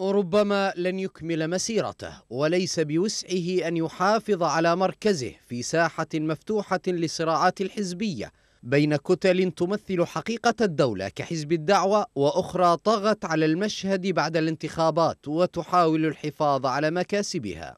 ربما لن يكمل مسيرته وليس بوسعه أن يحافظ على مركزه في ساحة مفتوحة للصراعات الحزبية بين كتل تمثل حقيقة الدولة كحزب الدعوة وأخرى طغت على المشهد بعد الانتخابات وتحاول الحفاظ على مكاسبها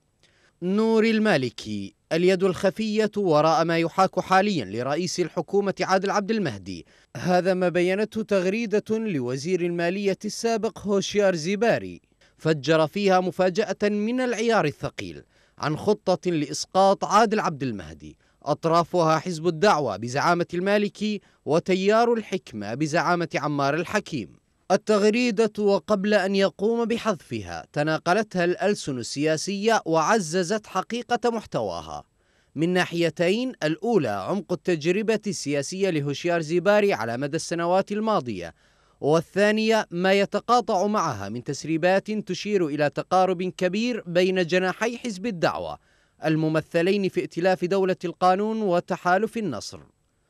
نور المالكي اليد الخفية وراء ما يحاك حاليا لرئيس الحكومة عادل عبد المهدي هذا ما بينته تغريدة لوزير المالية السابق هوشيار زيباري فجر فيها مفاجأة من العيار الثقيل عن خطة لإسقاط عادل عبد المهدي أطرافها حزب الدعوة بزعامة المالكي وتيار الحكمة بزعامة عمار الحكيم التغريدة وقبل أن يقوم بحذفها تناقلتها الألسن السياسية وعززت حقيقة محتواها من ناحيتين الأولى عمق التجربة السياسية لهشيار زيباري على مدى السنوات الماضية والثانية ما يتقاطع معها من تسريبات تشير إلى تقارب كبير بين جناحي حزب الدعوة الممثلين في ائتلاف دولة القانون وتحالف النصر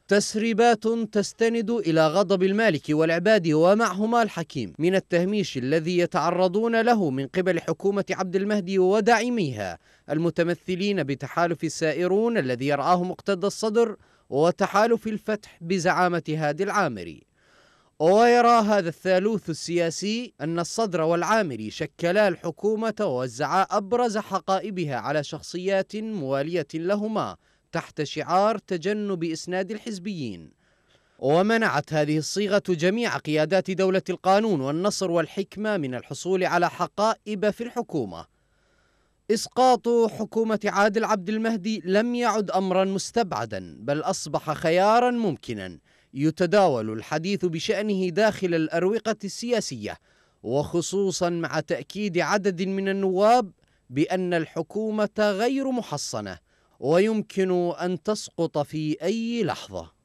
تسريبات تستند إلى غضب المالك والعباد ومعهما الحكيم من التهميش الذي يتعرضون له من قبل حكومة عبد المهدي وداعميها المتمثلين بتحالف السائرون الذي يرعاه مقتدى الصدر وتحالف الفتح بزعامة هادي العامري ويرى هذا الثالوث السياسي أن الصدر والعامري شكلا الحكومة ووزعا أبرز حقائبها على شخصيات موالية لهما تحت شعار تجنب إسناد الحزبيين ومنعت هذه الصيغة جميع قيادات دولة القانون والنصر والحكمة من الحصول على حقائب في الحكومة إسقاط حكومة عادل عبد المهدي لم يعد أمرا مستبعدا بل أصبح خيارا ممكنا يتداول الحديث بشأنه داخل الأروقة السياسية وخصوصا مع تأكيد عدد من النواب بأن الحكومة غير محصنة ويمكن أن تسقط في أي لحظة